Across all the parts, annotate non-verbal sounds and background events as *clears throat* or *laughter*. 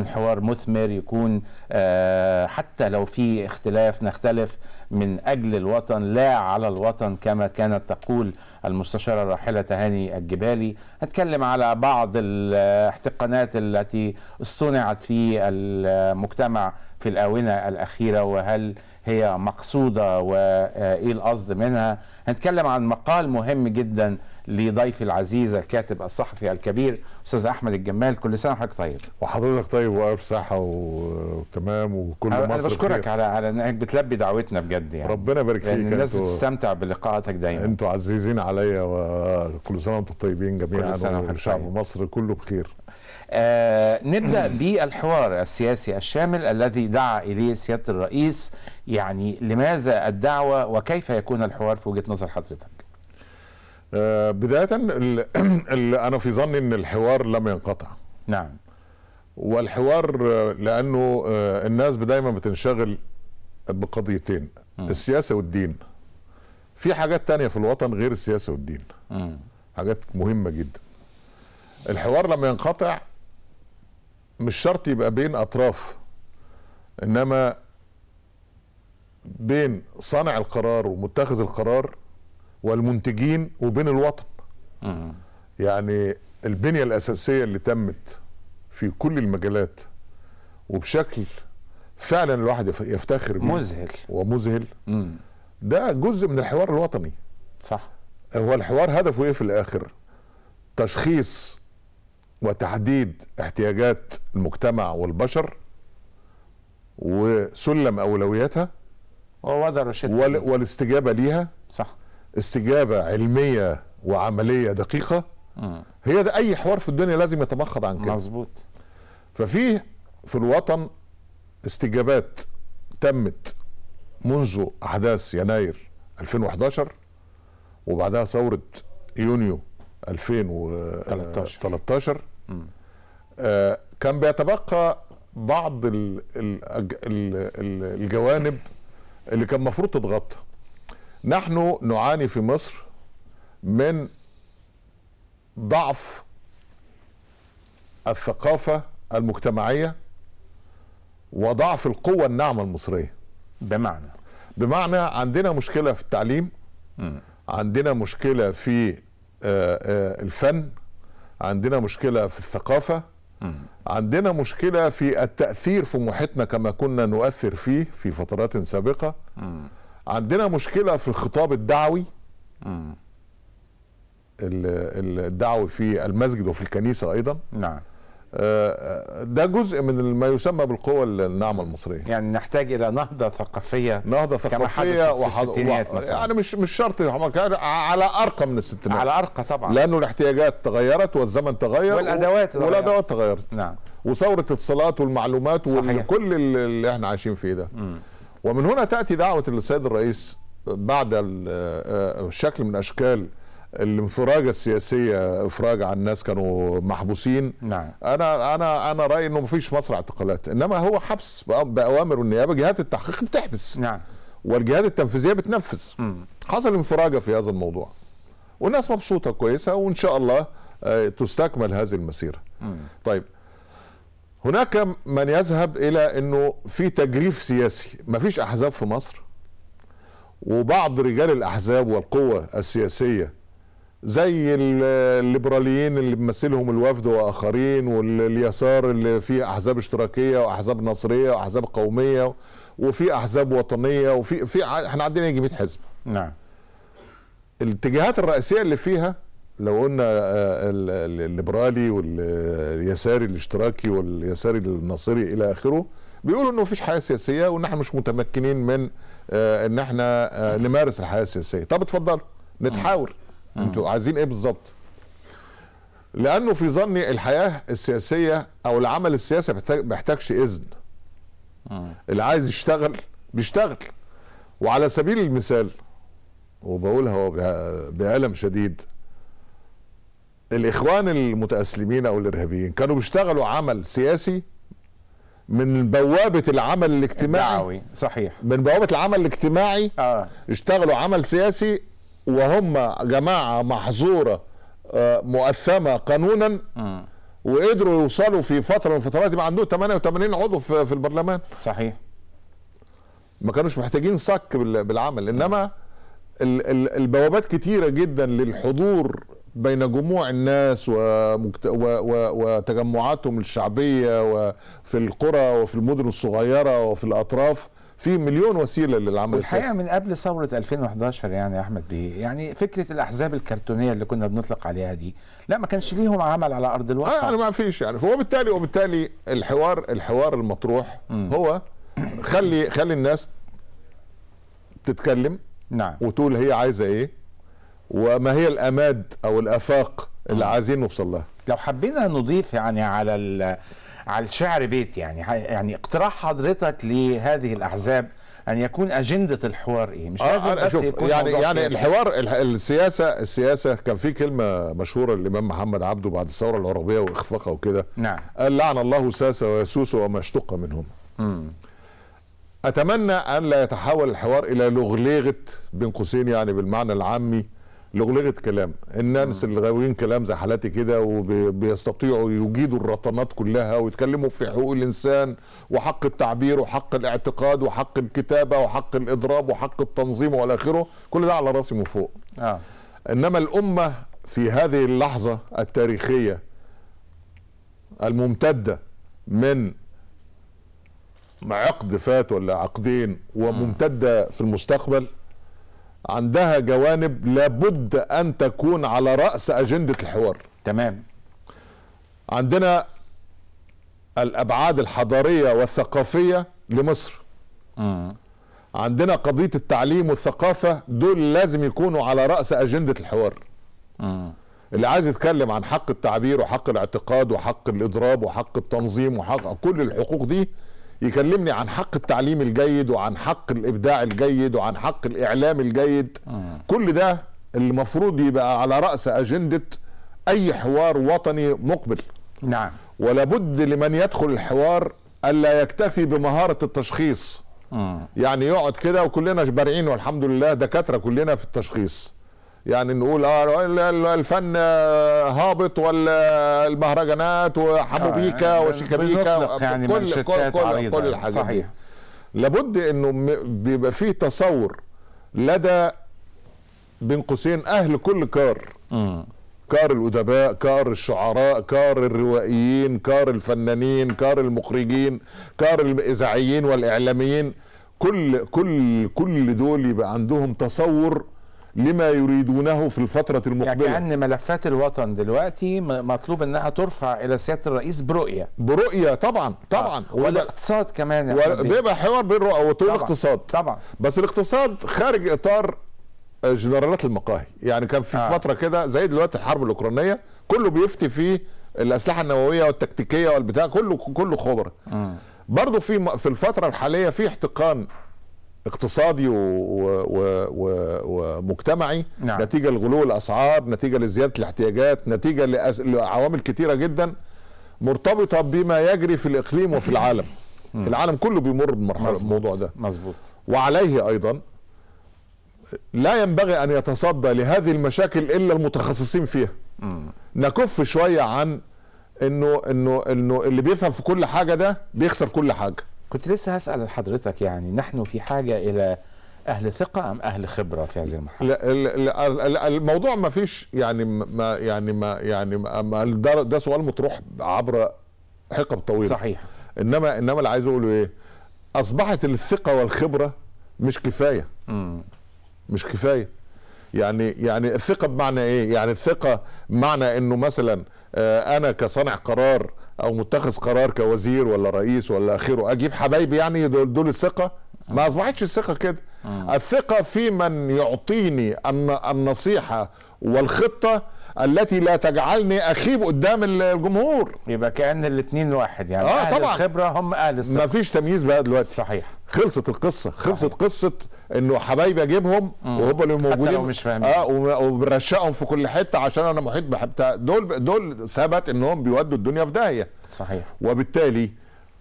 يكون حوار مثمر يكون آه، حتى لو في اختلاف نختلف من أجل الوطن لا على الوطن كما كانت تقول المستشارة الراحلة تهاني الجبالي هتكلم على بعض الاحتقانات التي اصطنعت في المجتمع في الآونة الأخيرة وهل هي مقصودة وإيه القصد منها هنتكلم عن مقال مهم جدا لضيفي العزيز الكاتب الصحفي الكبير استاذ احمد الجمال كل سنه وحضرتك طيب وحضرتك طيب والف صحه وتمام وكل مصر انا بشكرك على على انك بتلبي دعوتنا بجد يعني ربنا يبارك فيك الناس بتستمتع بلقاءاتك دايما انتوا عزيزين عليا وكل سنه وانتم طيبين جميعا وشعب طيب. مصر كله بخير آه نبدا *clears throat* بالحوار السياسي الشامل الذي دعا اليه سياده الرئيس يعني لماذا الدعوه وكيف يكون الحوار في وجهه نظر حضرتك آه، بداية *clears throat* أنا في ظني أن الحوار لم ينقطع نعم والحوار آه، لأنه آه، الناس دايما بتنشغل بقضيتين م. السياسة والدين في حاجات تانية في الوطن غير السياسة والدين م. حاجات مهمة جدا الحوار لما ينقطع مش شرط يبقى بين أطراف إنما بين صانع القرار ومتخذ القرار والمنتجين وبين الوطن يعني البنية الأساسية اللي تمت في كل المجالات وبشكل فعلا الواحد يفتخر بيه مذهل ومذهل ده جزء من الحوار الوطني صح هو الحوار هدفه ايه في الاخر تشخيص وتحديد احتياجات المجتمع والبشر وسلم اولوياتها ووضع رشد والاستجابه ليها صح استجابه علميه وعمليه دقيقه هي ده اي حوار في الدنيا لازم يتمخض عن كده مظبوط ففي في الوطن استجابات تمت منذ احداث يناير 2011 وبعدها ثوره يونيو 2013 13 آه كان بيتبقى بعض الـ الـ الـ الجوانب اللي كان المفروض تتغطى نحن نعاني في مصر من ضعف الثقافة المجتمعية وضعف القوة الناعمة المصرية بمعنى بمعنى عندنا مشكلة في التعليم م. عندنا مشكلة في آه، آه، الفن عندنا مشكلة في الثقافة م. عندنا مشكلة في التأثير في محيطنا كما كنا نؤثر فيه في فترات سابقة م. عندنا مشكله في الخطاب الدعوي مم. الدعوي في المسجد وفي الكنيسه ايضا نعم آه، آه، ده جزء من ما يسمى بالقوة الناعمة المصرية يعني نحتاج إلى نهضة ثقافية نهضة ثقافية وحضارية مثلا يعني مش مش شرط على أرقى من الستينات على أرقى طبعا لأنه الاحتياجات تغيرت والزمن تغير والأدوات و... والأدوات تغيرت نعم وثورة الصلاة والمعلومات صحيح. وكل اللي احنا عايشين فيه ده م. ومن هنا تاتي دعوه السيد الرئيس بعد الشكل آه، آه، من اشكال الانفراجه السياسيه افراج عن ناس كانوا محبوسين نعم. انا انا انا رايي انه مفيش مصر اعتقالات انما هو حبس باوامر النيابه جهات التحقيق بتحبس نعم. والجهات التنفيذيه بتنفذ حصل انفراجه في هذا الموضوع والناس مبسوطه كويسه وان شاء الله آه، تستكمل هذه المسيره طيب هناك من يذهب الى انه في تجريف سياسي مفيش احزاب في مصر وبعض رجال الاحزاب والقوى السياسيه زي الليبراليين اللي بيمثلهم الوفد واخرين واليسار اللي فيه احزاب اشتراكيه واحزاب نصريه واحزاب قوميه وفي احزاب وطنيه وفي في احنا عندنا يجي 100 حزب نعم الاتجاهات الرئيسيه اللي فيها لو قلنا آه، الليبرالي واليساري الاشتراكي واليساري الناصري الى اخره بيقولوا انه مفيش حياه سياسيه وان احنا مش متمكنين من آه، ان احنا آه، نمارس الحياه السياسيه طب اتفضلوا نتحاور انتوا عايزين ايه بالظبط لانه في ظني الحياه السياسيه او العمل السياسي بيحتاجش اذن اللي عايز يشتغل بيشتغل وعلى سبيل المثال وبقولها بألم شديد الاخوان المتاسلمين او الارهابيين كانوا بيشتغلوا عمل سياسي من بوابه العمل الاجتماعي الدعوي صحيح من بوابه العمل الاجتماعي آه. اشتغلوا عمل سياسي وهم جماعه محظوره آه، مؤثمه قانونا م. وقدروا يوصلوا في فتره من الفترات دي عندهم 88 عضو في البرلمان صحيح ما كانوش محتاجين صك بالعمل انما البوابات كتيره جدا للحضور بين جموع الناس ومجت... و... و... وتجمعاتهم الشعبيه وفي القرى وفي المدن الصغيره وفي الاطراف في مليون وسيله للعمل الحقيقه من قبل ثوره 2011 يعني يا احمد بيه يعني فكره الاحزاب الكرتونيه اللي كنا بنطلق عليها دي لا ما كانش ليهم عمل على ارض الواقع آه يعني ما فيش يعني فهو بالتالي وبالتالي الحوار الحوار المطروح م. هو خلي خلي الناس تتكلم نعم وتقول هي عايزه ايه وما هي الاماد او الافاق اللي عايزين نوصل لها لو حبينا نضيف يعني على على الشعر بيت يعني يعني اقتراح حضرتك لهذه الاحزاب ان يكون اجنده الحوار ايه مش آه، لازم آه بس شوف يكون يعني يعني سياسة. الحوار السياسه السياسه كان في كلمه مشهوره للامام محمد عبده بعد الثوره العربيه واخفاقها وكده نعم قال لعن الله ساسه ويسوس وما اشتق منهم امم اتمنى ان لا يتحول الحوار الى لغليغه بين قوسين يعني بالمعنى العامي لغلغه كلام الناس اللي غاويين كلام زي حالاتي كده وبيستطيعوا يجيدوا الرطانات كلها ويتكلموا في حقوق الانسان وحق التعبير وحق الاعتقاد وحق الكتابه وحق الاضراب وحق التنظيم والى اخره كل ده على راسي من فوق آه. انما الامه في هذه اللحظه التاريخيه الممتده من عقد فات ولا عقدين وممتده في المستقبل عندها جوانب لابد ان تكون على راس اجنده الحوار تمام عندنا الابعاد الحضاريه والثقافيه لمصر مم. عندنا قضيه التعليم والثقافه دول لازم يكونوا على راس اجنده الحوار مم. اللي عايز يتكلم عن حق التعبير وحق الاعتقاد وحق الاضراب وحق التنظيم وحق كل الحقوق دي يكلمني عن حق التعليم الجيد وعن حق الابداع الجيد وعن حق الاعلام الجيد آه. كل ده المفروض يبقى على راس اجنده اي حوار وطني مقبل نعم ولا بد لمن يدخل الحوار الا يكتفي بمهاره التشخيص آه. يعني يقعد كده وكلنا بارعين والحمد لله دكاتره كلنا في التشخيص يعني نقول اه الفن آه، هابط ولا المهرجانات وحموبيكا آه، يعني وشيكابيكا يعني كل كل كل, كل يعني، الحاجات دي لابد انه بيبقى فيه تصور لدى بين قوسين اهل كل كار كار الادباء كار الشعراء كار الروائيين كار الفنانين كار المخرجين كار الاذاعيين والاعلاميين كل كل كل دول يبقى عندهم تصور لما يريدونه في الفترة المقبلة يعني كأن ملفات الوطن دلوقتي مطلوب أنها ترفع إلى سيادة الرئيس برؤية برؤية طبعا آه، طبعا آه. والاقتصاد كمان و... بيبقى حوار بين الرؤى وطول الاقتصاد طبعا بس الاقتصاد خارج إطار آه، جنرالات المقاهي يعني كان في آه. فترة كده زي دلوقتي الحرب الأوكرانية كله بيفتي في الأسلحة النووية والتكتيكية والبتاع كله كله خبرة آه. برضه في في الفترة الحالية في احتقان اقتصادي و... و... و... ومجتمعي نعم. نتيجه لغلو الاسعار نتيجه لزياده الاحتياجات نتيجه لأس... لعوامل كثيره جدا مرتبطه بما يجري في الاقليم وفي العالم مم. العالم كله بيمر بمرحله الموضوع ده مظبوط وعليه ايضا لا ينبغي ان يتصدى لهذه المشاكل الا المتخصصين فيها مم. نكف شويه عن انه انه انه اللي بيفهم في كل حاجه ده بيخسر كل حاجه كنت لسه هسأل حضرتك يعني نحن في حاجة إلى أهل ثقة أم أهل خبرة في هذه المرحلة؟ لا, لا, لا الموضوع ما فيش يعني ما يعني ما يعني ما ده, ده سؤال مطروح عبر حقب طويلة صحيح إنما إنما اللي عايز أقوله إيه؟ أصبحت الثقة والخبرة مش كفاية م. مش كفاية يعني يعني الثقة بمعنى إيه؟ يعني الثقة بمعنى إنه مثلا آه، أنا كصانع قرار او متخذ قرار كوزير ولا رئيس ولا اخره اجيب حبايبي يعني دول, دول الثقه ما اصبحتش الثقه كده الثقه في من يعطيني النصيحه والخطه التي لا تجعلني اخيب قدام الجمهور يبقى كان الاثنين واحد يعني آه طبعا. الخبره هم اهل الثقه مفيش تمييز بقى دلوقتي صحيح خلصت القصه خلصت صحيح. قصه انه حبايبي اجيبهم وهم اللي موجودين حتى لو مش فاهمين اه وبرشقهم في كل حته عشان انا محيط بحبتها دول دول ثبت انهم بيودوا الدنيا في داهيه صحيح وبالتالي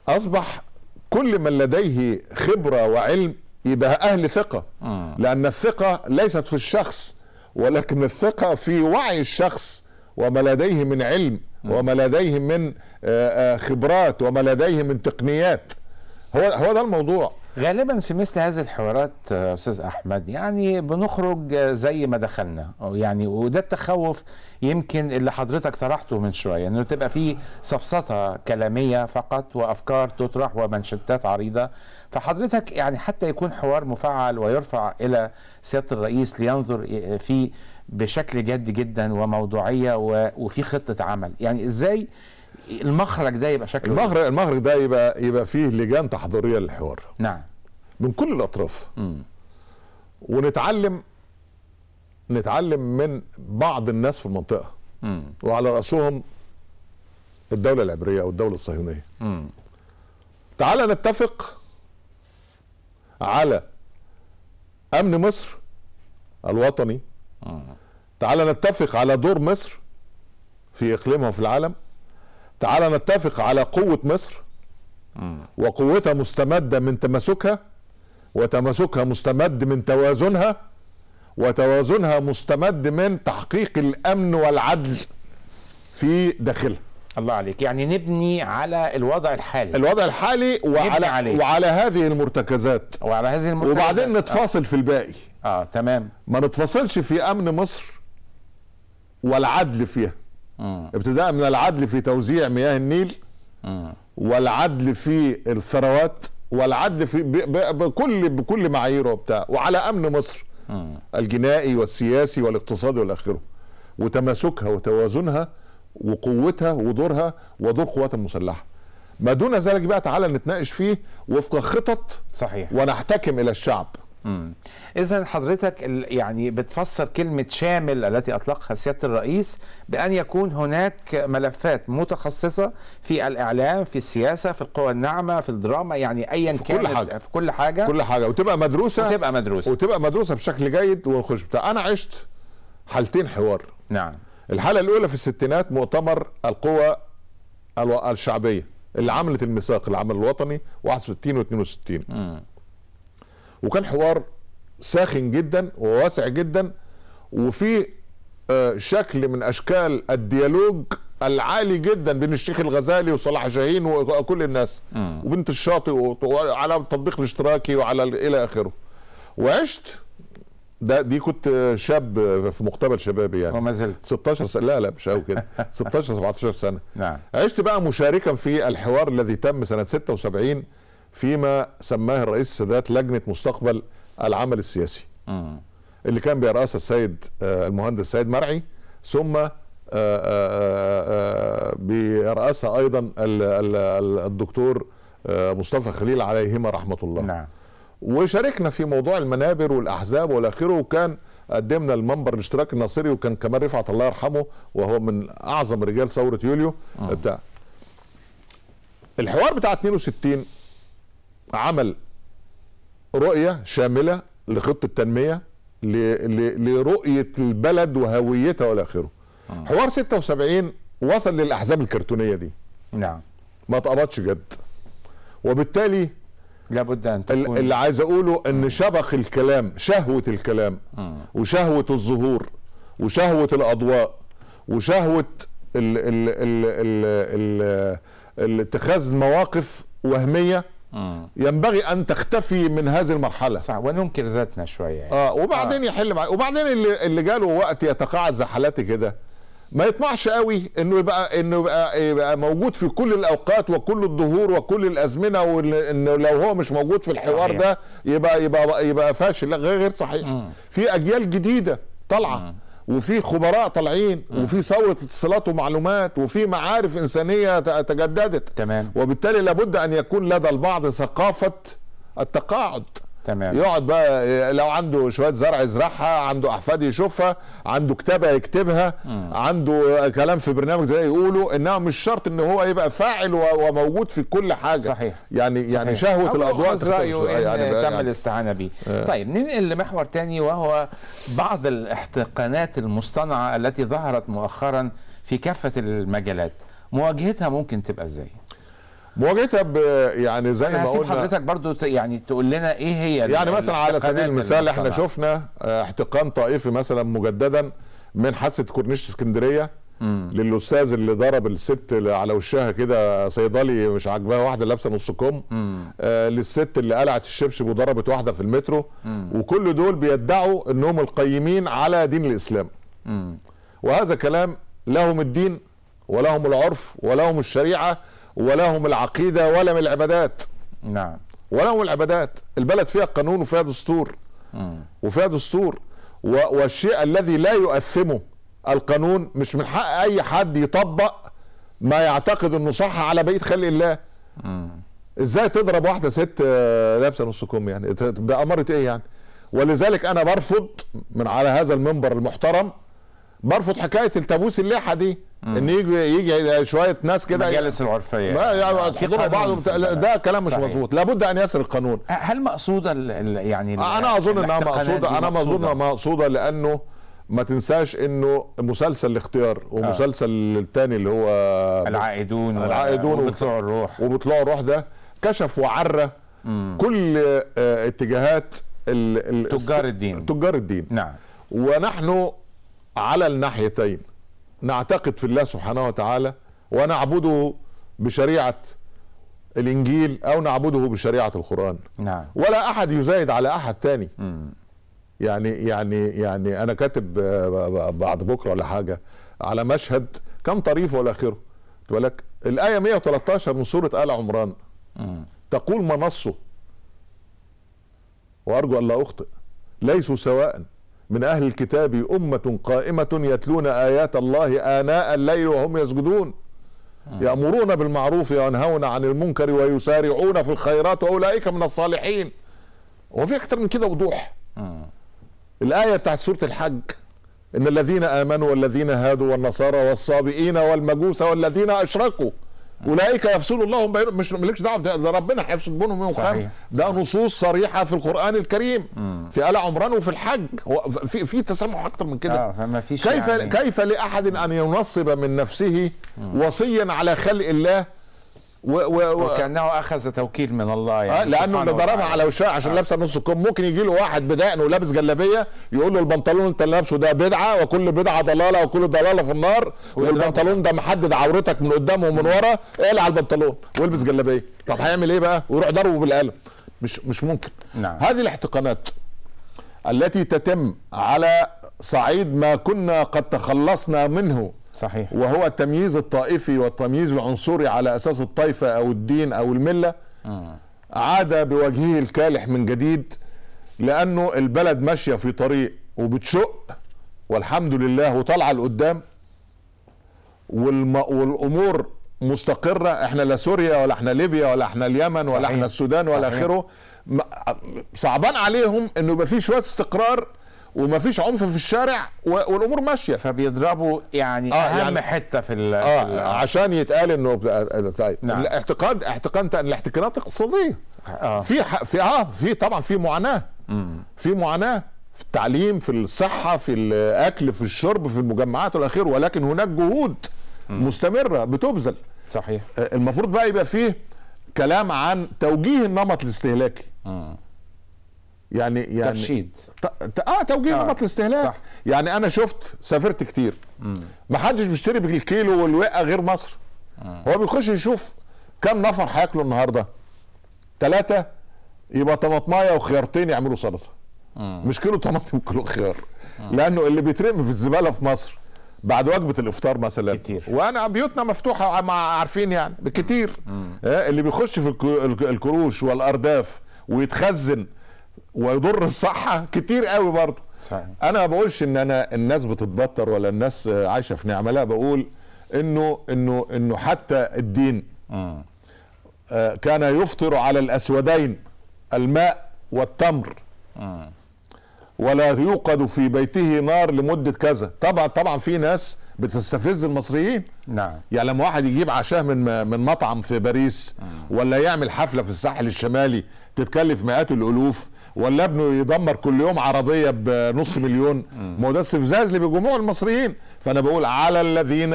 اصبح كل من لديه خبره وعلم يبقى اهل ثقه مم. لان الثقه ليست في الشخص ولكن الثقة في وعي الشخص وما لديه من علم وما لديه من آه، آه، خبرات وما لديه من تقنيات هو هو ده الموضوع غالبا في مثل هذه الحوارات آه، استاذ احمد يعني بنخرج آه، زي ما دخلنا يعني وده التخوف يمكن اللي حضرتك طرحته من شويه انه تبقى في سفسطه كلاميه فقط وافكار تطرح ومنشطات عريضه فحضرتك يعني حتى يكون حوار مفعل ويرفع الى سياده الرئيس لينظر آه، فيه بشكل جد جدا وموضوعيه وفي خطه عمل يعني ازاي المخرج ده يبقى شكله إيه؟ المخرج المخرج ده يبقى يبقى فيه لجان تحضيريه للحوار نعم من كل الاطراف م. ونتعلم نتعلم من بعض الناس في المنطقه م. وعلى راسهم الدوله العبريه او الدوله الصهيونيه م. تعال نتفق على امن مصر الوطني تعال نتفق على دور مصر في اقليمها وفي العالم تعال نتفق على قوة مصر وقوتها مستمدة من تماسكها وتماسكها مستمد من توازنها وتوازنها مستمد من تحقيق الأمن والعدل في داخلها الله عليك يعني نبني على الوضع الحالي الوضع الحالي وعلى عليه. وعلى هذه المرتكزات وعلى هذه المرتكزات وبعدين آه. نتفاصل آه. في الباقي اه تمام ما نتفاصلش في امن مصر والعدل فيها آه. ابتداء من العدل في توزيع مياه النيل آه. والعدل في الثروات والعدل في بكل بكل معاييره وبتاع وعلى امن مصر آه. الجنائي والسياسي والاقتصادي والى اخره وتماسكها وتوازنها وقوتها ودورها ودور قوات المسلحه ما دون ذلك بقى تعالى نتناقش فيه وفق خطط صحيح ونحتكم الى الشعب إذا حضرتك يعني بتفسر كلمة شامل التي أطلقها سيادة الرئيس بأن يكون هناك ملفات متخصصة في الإعلام في السياسة في القوى الناعمة في الدراما يعني أيا كان كل حاجة. في كل حاجة كل حاجة وتبقى مدروسة وتبقى مدروسة وتبقى مدروسة بشكل جيد ونخش بتاع أنا عشت حالتين حوار نعم الحالة الأولى في الستينات مؤتمر القوى الشعبية اللي عملت الميثاق العمل الوطني 61 و62 وكان حوار ساخن جدا وواسع جدا وفي آه، شكل من اشكال الديالوج العالي جدا بين الشيخ الغزالي وصلاح جاهين وكل الناس وبنت الشاطئ وعلى التطبيق الاشتراكي وعلى الى اخره وعشت ده دي كنت شاب في مقتبل شبابي يعني وما زلت 16 سنه لا لا مش قوي كده 16 17 سنه *laughs* نعم عشت بقى مشاركا في الحوار الذي تم سنه 76 فيما سماه الرئيس السادات لجنه مستقبل العمل السياسي م. اللي كان بيرأسها السيد آه، المهندس سيد مرعي ثم آه، آه، بيرأسها ايضا الدكتور مصطفى خليل عليهما رحمه الله نعم. وشاركنا في موضوع المنابر والاحزاب والى اخره وكان قدمنا المنبر الاشتراكي الناصري وكان كمان رفعت الله يرحمه وهو من اعظم رجال ثوره يوليو بتاع الحوار بتاع 62 عمل رؤيه شامله لخطه تنميه لرؤيه البلد وهويتها والى اخره. آه. حوار 76 وصل للاحزاب الكرتونيه دي. نعم. ما اتقبضش جد. وبالتالي لابد ان تكون اللي عايز اقوله ان آه. شبخ الكلام شهوه الكلام آه. وشهوه الظهور وشهوه الاضواء وشهوه ال ال ال ال اتخاذ مواقف وهميه ينبغي ان تختفي من هذه المرحله صح وننكر ذاتنا شويه يعني. اه وبعدين آه. يحل مع وبعدين اللي اللي جاله وقت يتقاعد زي حالاتي كده ما يطمعش قوي انه يبقى انه يبقى, يبقى موجود في كل الاوقات وكل الظهور وكل الازمنه وانه لو هو مش موجود في الحوار صحيح. ده يبقى يبقى يبقى فاشل لا غير صحيح مم. في اجيال جديده طالعه وفي خبراء طالعين وفي ثوره اتصالات ومعلومات وفي معارف انسانيه تجددت تمام وبالتالي لابد ان يكون لدى البعض ثقافه التقاعد تمام يقعد بقى لو عنده شويه زرع يزرعها عنده احفاد يشوفها عنده كتابه يكتبها مم. عنده كلام في برنامج زي يقولوا انها مش شرط ان هو يبقى فاعل وموجود في كل حاجه صحيح يعني, يعني صحيح. يعني شهوه الاضواء رايه يعني تم يعني. الاستعانه به آه. طيب ننقل لمحور تاني وهو بعض الاحتقانات المصطنعه التي ظهرت مؤخرا في كافه المجالات مواجهتها ممكن تبقى ازاي مواجهتها ب يعني زي ما قلنا حضرتك برضو يعني تقول لنا ايه هي يعني مثلا على سبيل المثال احنا شفنا آه، احتقان طائفي مثلا مجددا من حادثه كورنيش اسكندريه للاستاذ اللي ضرب الست على وشها كده صيدلي مش عاجباها واحده لابسه نص كم آه للست اللي قلعت الشبشب وضربت واحده في المترو مم. وكل دول بيدعوا انهم القيمين على دين الاسلام مم. وهذا كلام لهم الدين ولهم العرف ولهم الشريعه ولهم العقيدة ولا من العبادات نعم ولهم العبادات البلد فيها قانون وفيها دستور وفيها دستور والشيء الذي لا يؤثمه القانون مش من حق أي حد يطبق ما يعتقد أنه صح على بيت خلق الله ازاي تضرب واحده ست آه، لابسه نص كم يعني بأمرة ايه يعني ولذلك انا برفض من على هذا المنبر المحترم برفض حكايه التابوس اللحى دي ان يجي يجي شويه ناس كده مجالس العرفيه يعني لا يعني تحضروا بعض ده كلام مش مظبوط لابد ان يسر القانون هل مقصوده يعني انا اظن انها مقصوده انا ما اظن مقصوده لانه ما تنساش انه مسلسل الاختيار ومسلسل آه. الثاني اللي هو العائدون العائدون وبيطلعوا الروح وبيطلعوا الروح ده كشف وعرى كل آه، اتجاهات تجار الدين تجار الدين نعم ونحن على الناحيتين نعتقد في الله سبحانه وتعالى ونعبده بشريعه الانجيل او نعبده بشريعه القران نعم. ولا احد يزايد على احد تاني م. يعني يعني يعني انا كاتب آه، بعد بكره ولا حاجه على مشهد كم طريف ولا اخره تقول لك الايه 113 من سوره ال عمران م. تقول منصه وارجو ان لا اخطئ ليسوا سواء من أهل الكتاب أمة قائمة يتلون آيات الله آناء الليل وهم يسجدون آه. يأمرون بالمعروف وينهون عن المنكر ويسارعون في الخيرات وأولئك من الصالحين هو في أكتر من كده وضوح آه. الآية بتاعت سورة الحج إن الذين آمنوا والذين هادوا والنصارى والصابئين والمجوس والذين أشركوا نعم. اولئك يفصل الله بينهم مش مالكش دعوه ده, ربنا هيفصل بينهم يوم القيامه ده نصوص صريحه في القران الكريم مم. في ال عمران وفي الحج في في تسامح اكتر من كده آه، كيف يعني. كيف لاحد ان ينصب من نفسه وصيا على خلق الله و و وكانه اخذ توكيل من الله يعني آه لانه اللي ضربها على وشها عشان آه. لابسه نص كم ممكن يجي له واحد بدقنه ولابس جلابيه يقول له البنطلون انت اللي لابسه ده بدعه وكل بدعه ضلاله وكل ضلاله في النار والبنطلون ده محدد عورتك من قدام ومن ورا اقلع البنطلون والبس جلابيه طب هيعمل ايه بقى ويروح ضربه بالقلم مش مش ممكن نعم. هذه الاحتقانات التي تتم على صعيد ما كنا قد تخلصنا منه صحيح وهو التمييز الطائفي والتمييز العنصري على اساس الطائفه او الدين او المله م. عاد بوجهه الكالح من جديد لانه البلد ماشيه في طريق وبتشق والحمد لله وطالعه لقدام والم... والامور مستقره احنا لا سوريا ولا احنا ليبيا ولا احنا اليمن ولا صحيح. احنا السودان ولا اخره صعبان عليهم انه يبقى في شويه استقرار ومفيش عنف في الشارع والامور ماشيه فبيضربوا يعني آه اهم يعني حته في ال آه عشان يتقال انه طيب نعم. الاعتقاد احتقان الاحتكارات اقتصاديه آه. في في اه في طبعا في معاناه في معاناه في التعليم في الصحه في الاكل في الشرب في المجمعات والاخير ولكن هناك جهود مم. مستمره بتبذل صحيح آه، المفروض بقى يبقى فيه كلام عن توجيه النمط الاستهلاكي مم. يعني يعني ترشيد اه توجيه آه. نمط الاستهلاك يعني انا شفت سافرت كتير ما حدش بيشتري بالكيلو والوقه غير مصر آه. هو بيخش يشوف كم نفر هياكلوا النهارده ثلاثه يبقى طماطمايه وخيارتين يعملوا سلطه مش كيلو طماطم كيلو خيار لانه اللي بيترمي في الزباله في مصر بعد وجبه الافطار مثلا كتير. وانا بيوتنا مفتوحه مع عارفين يعني كتير آه اللي بيخش في الكروش والارداف ويتخزن ويضر الصحه كتير قوي برضه صحيح. انا ما بقولش ان انا الناس بتتبطر ولا الناس عايشه في نعمه لا بقول انه انه انه حتى الدين آه, آه، كان يفطر على الاسودين الماء والتمر آه. ولا يوقد في بيته نار لمده كذا طبعا طبعا في ناس بتستفز المصريين نعم يعني لما واحد يجيب عشاه من من مطعم في باريس آه. ولا يعمل حفله في الساحل الشمالي تتكلف مئات الالوف ولا ابنه يدمر كل يوم عربيه بنص مليون ما ده استفزاز لجموع المصريين فانا بقول على الذين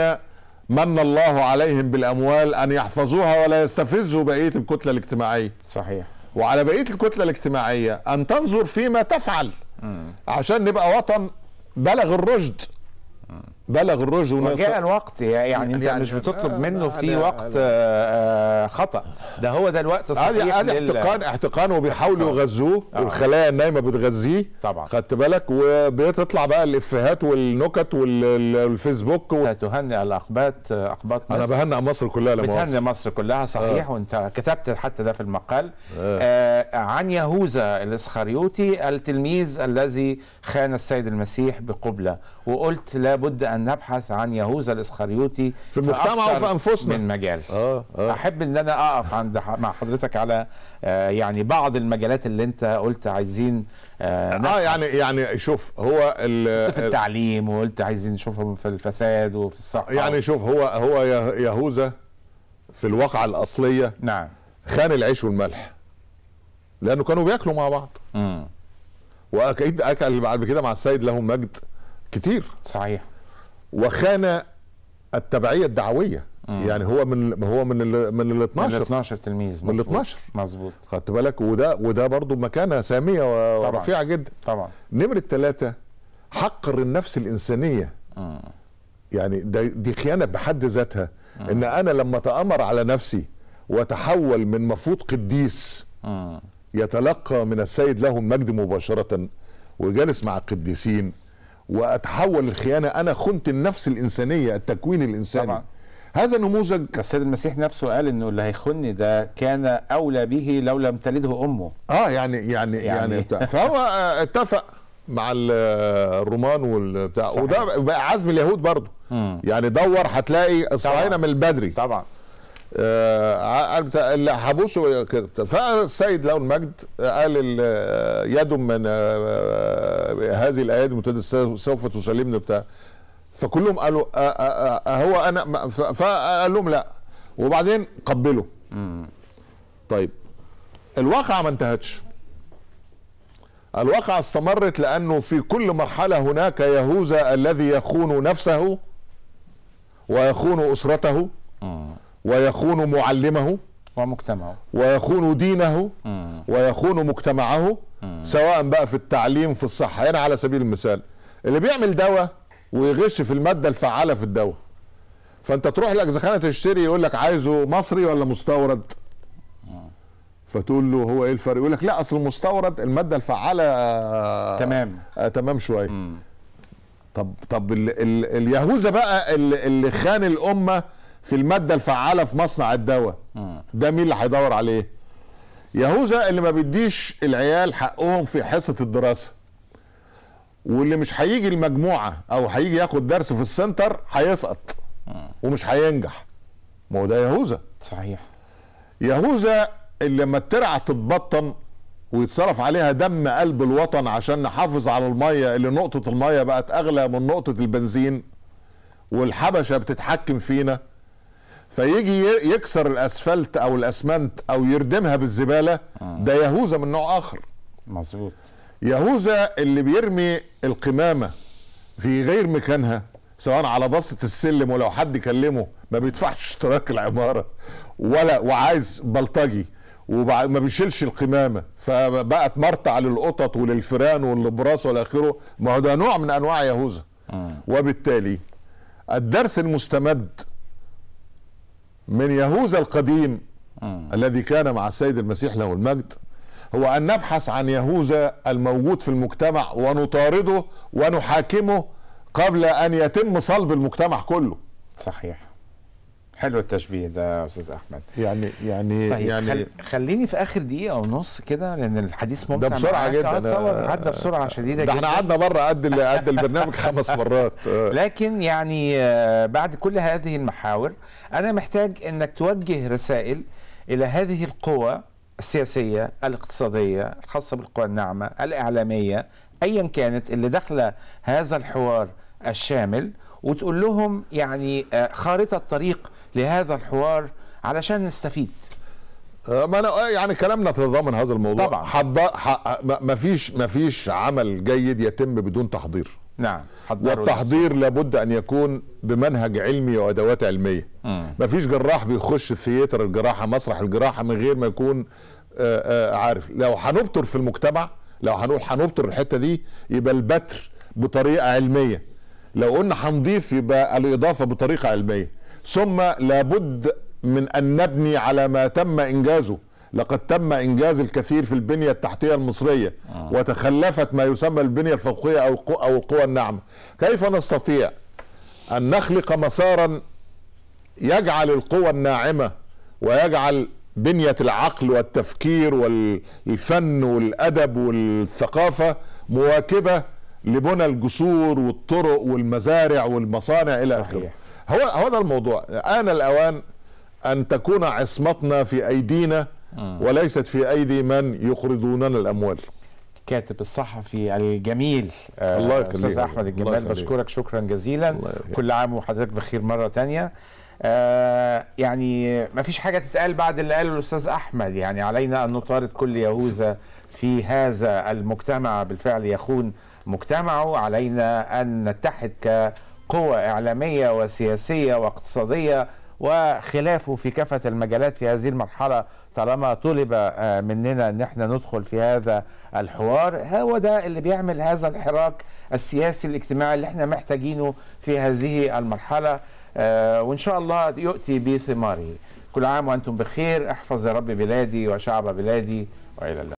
من الله عليهم بالاموال ان يحفظوها ولا يستفزوا بقيه الكتله الاجتماعيه صحيح وعلى بقيه الكتله الاجتماعيه ان تنظر فيما تفعل عشان نبقى وطن بلغ الرشد بلغ الرشد وجاء الوقت يعني, يعني انت يعني مش بتطلب آه، منه في وقت آه،, آه خطا ده هو ده الوقت الصحيح ادي احتقان احتقان وبيحاولوا يغذوه آه. والخلايا النايمه بتغذيه طبعا خدت بالك وبتطلع بقى الافيهات والنكت والفيسبوك و... تهنئ الاقباط اقباط آه، مصر انا بهنئ مصر كلها لما بتهنئ مصر كلها صحيح آه. وانت كتبت حتى ده في المقال آه. آه عن يهوذا الاسخريوطي التلميذ الذي خان السيد المسيح بقبله وقلت لابد ان أن نبحث عن يهوذا الإسخريوطي في المجتمع وفي أنفسنا من مجال آه آه. أحب أن أنا أقف عند مع حضرتك على آه يعني بعض المجالات اللي أنت قلت عايزين آه, آه يعني يعني شوف هو في التعليم وقلت عايزين نشوفهم في الفساد وفي الصحة يعني شوف هو هو يهوذا في الواقعة الأصلية نعم خان العيش والملح لأنه كانوا بياكلوا مع بعض امم واكيد اكل بعد كده مع السيد لهم مجد كتير صحيح وخان التبعيه الدعويه مم. آه. يعني هو من هو من الـ من ال 12 من ال 12 تلميذ من ال 12 مظبوط خدت بالك وده وده برضه مكانه ساميه ورفيعه جدا طبعا نمره ثلاثه حقر النفس الانسانيه مم. آه. يعني ده دي خيانه بحد ذاتها مم. آه. ان انا لما اتامر على نفسي وتحول من مفروض قديس مم. يتلقى من السيد له المجد مباشره وجالس مع القديسين واتحول الخيانه انا خنت النفس الانسانيه التكوين الانساني طبعا. هذا نموذج السيد المسيح نفسه قال انه اللي هيخني ده كان اولى به لو لم تلده امه اه يعني يعني يعني, يعني *laughs* فهو اتفق مع الرومان والبتاع وده بقى عزم اليهود برضه يعني دور هتلاقي الصهاينه من البدري طبعا آه، اللي حبسوا كده فالسيد لون مجد آه، قال آه، يد من هذه الايادي الممتده سوف تسلمني بتاع فكلهم قالوا هو انا فقال لهم لا وبعدين قبلوا طيب الواقعه ما انتهتش الواقعه استمرت لانه في كل مرحله هناك يهوذا الذي يخون نفسه ويخون اسرته ويخون معلمه ومجتمعه ويخون دينه مم. ويخون مجتمعه مم. سواء بقى في التعليم في الصحة هنا على سبيل المثال اللي بيعمل دواء ويغش في المادة الفعالة في الدواء فانت تروح لك زخانة تشتري يقول لك عايزه مصري ولا مستورد فتقول له هو ايه الفرق يقول لك لا اصل المستورد المادة الفعالة آه، تمام آه تمام شوية طب طب اليهوذا بقى اللي خان الامه في الماده الفعاله في مصنع الدواء ده مين اللي هيدور عليه يهوذا اللي ما بيديش العيال حقهم في حصه الدراسه واللي مش هيجي المجموعه او هيجي ياخد درس في السنتر هيسقط ومش هينجح ما هو ده يهوذا صحيح يهوذا اللي لما الترعه تتبطن ويتصرف عليها دم قلب الوطن عشان نحافظ على الميه اللي نقطه الميه بقت اغلى من نقطه البنزين والحبشه بتتحكم فينا فيجي يكسر الاسفلت او الاسمنت او يردمها بالزباله آه. ده يهوذا من نوع اخر مظبوط يهوذا اللي بيرمي القمامه في غير مكانها سواء على بسطه السلم ولو حد كلمه ما بيدفعش اشتراك العماره ولا وعايز بلطجي وما بيشيلش القمامه فبقت مرتع للقطط وللفيران والبراس والى اخره ما هو ده نوع من انواع يهوذا آه. وبالتالي الدرس المستمد من يهوذا القديم م. آه. الذي كان مع السيد المسيح له المجد هو أن نبحث عن يهوذا الموجود في المجتمع ونطارده ونحاكمه قبل أن يتم صلب المجتمع كله صحيح حلو التشبيه ده يا استاذ احمد يعني يعني طيب يعني خل... خليني في اخر دقيقه ونص كده لان الحديث ممتع ده بسرعه جدا عدى أه، بسرعه شديده ده احنا قعدنا بره قد قد البرنامج *laughs* خمس مرات أه. لكن يعني أه، بعد كل هذه المحاور انا محتاج انك توجه رسائل الى هذه القوى السياسيه الاقتصاديه الخاصه بالقوى الناعمه الاعلاميه ايا كانت اللي داخله هذا الحوار الشامل وتقول لهم يعني خارطه طريق لهذا الحوار علشان نستفيد آه، ما انا آه، يعني كلامنا تتضمن هذا الموضوع طبعا حض... ح... ما فيش ما فيش عمل جيد يتم بدون تحضير نعم والتحضير نفسه. لابد ان يكون بمنهج علمي وادوات علميه ما فيش جراح بيخش ثياتر الجراحه مسرح الجراحه من غير ما يكون آآ آه، آآ عارف لو هنبتر في المجتمع لو هنقول هنبتر الحته دي يبقى البتر بطريقه علميه لو قلنا هنضيف يبقى الاضافه بطريقه علميه ثم لابد من أن نبني على ما تم إنجازه لقد تم إنجاز الكثير في البنية التحتية المصرية آه. وتخلفت ما يسمى البنية الفوقية أو أو القوى الناعمة كيف نستطيع أن نخلق مسارا يجعل القوى الناعمة ويجعل بنية العقل والتفكير والفن والأدب والثقافة مواكبة لبنى الجسور والطرق والمزارع والمصانع إلى آخره هو هذا الموضوع آن الأوان أن تكون عصمتنا في أيدينا وليست في أيدي من يقرضوننا الأموال الكاتب الصحفي الجميل آه، الله يخليك استاذ احمد الجمال بشكرك شكرا جزيلا كل عام وحضرتك بخير مره تانية آه يعني ما فيش حاجه تتقال بعد اللي قاله الاستاذ احمد يعني علينا ان نطارد كل يهوذا في هذا المجتمع بالفعل يخون مجتمعه علينا ان نتحد ك قوى إعلامية وسياسية واقتصادية وخلافه في كافة المجالات في هذه المرحلة طالما طلب آه، مننا أن احنا ندخل في هذا الحوار هو ده اللي بيعمل هذا الحراك السياسي الاجتماعي اللي احنا محتاجينه في هذه المرحلة آه، وإن شاء الله يؤتي بثماره كل عام وأنتم بخير احفظ يا رب بلادي وشعب بلادي وإلى الله